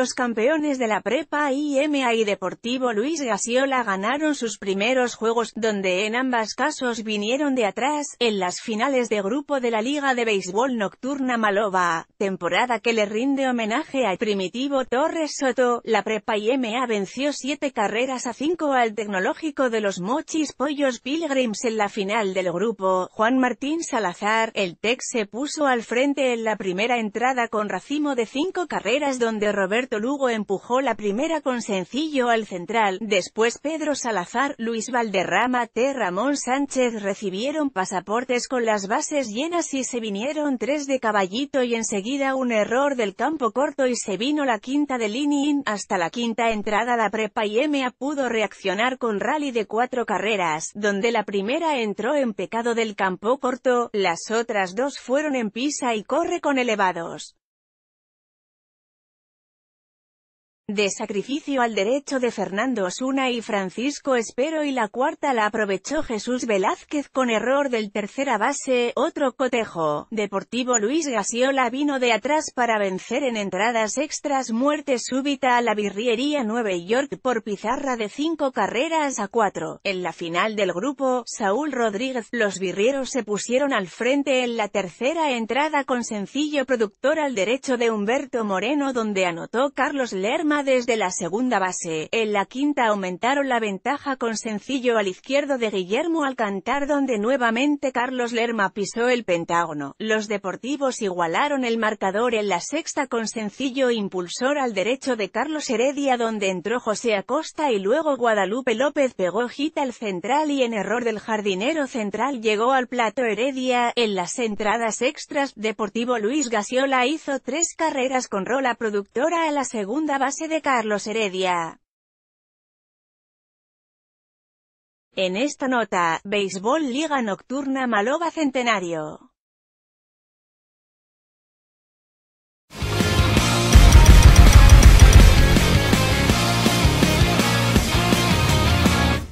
los campeones de la Prepa IMA y Deportivo Luis Gasiola ganaron sus primeros juegos, donde en ambas casos vinieron de atrás, en las finales de grupo de la Liga de Béisbol Nocturna Maloba, temporada que le rinde homenaje al Primitivo Torres Soto, la Prepa IMA venció siete carreras a cinco al tecnológico de los Mochis Pollos Pilgrims en la final del grupo, Juan Martín Salazar, el Tex se puso al frente en la primera entrada con racimo de cinco carreras donde Roberto Tolugo Lugo empujó la primera con sencillo al central, después Pedro Salazar, Luis Valderrama T. Ramón Sánchez recibieron pasaportes con las bases llenas y se vinieron tres de caballito y enseguida un error del campo corto y se vino la quinta de Linin, hasta la quinta entrada la prepa y EMEA pudo reaccionar con rally de cuatro carreras, donde la primera entró en pecado del campo corto, las otras dos fueron en pisa y corre con elevados. de sacrificio al derecho de Fernando Osuna y Francisco Espero y la cuarta la aprovechó Jesús Velázquez con error del tercera base, otro cotejo, Deportivo Luis Gasiola vino de atrás para vencer en entradas extras muerte súbita a la birriería Nueva York por pizarra de cinco carreras a cuatro. En la final del grupo, Saúl Rodríguez, los birrieros se pusieron al frente en la tercera entrada con sencillo productor al derecho de Humberto Moreno donde anotó Carlos Lerma desde la segunda base, en la quinta aumentaron la ventaja con sencillo al izquierdo de Guillermo Alcantar donde nuevamente Carlos Lerma pisó el pentágono, los deportivos igualaron el marcador en la sexta con sencillo impulsor al derecho de Carlos Heredia donde entró José Acosta y luego Guadalupe López pegó hit al central y en error del jardinero central llegó al plato Heredia, en las entradas extras, Deportivo Luis Gasiola hizo tres carreras con rola productora a la segunda base de Carlos Heredia. En esta nota, Béisbol Liga Nocturna Maloba Centenario.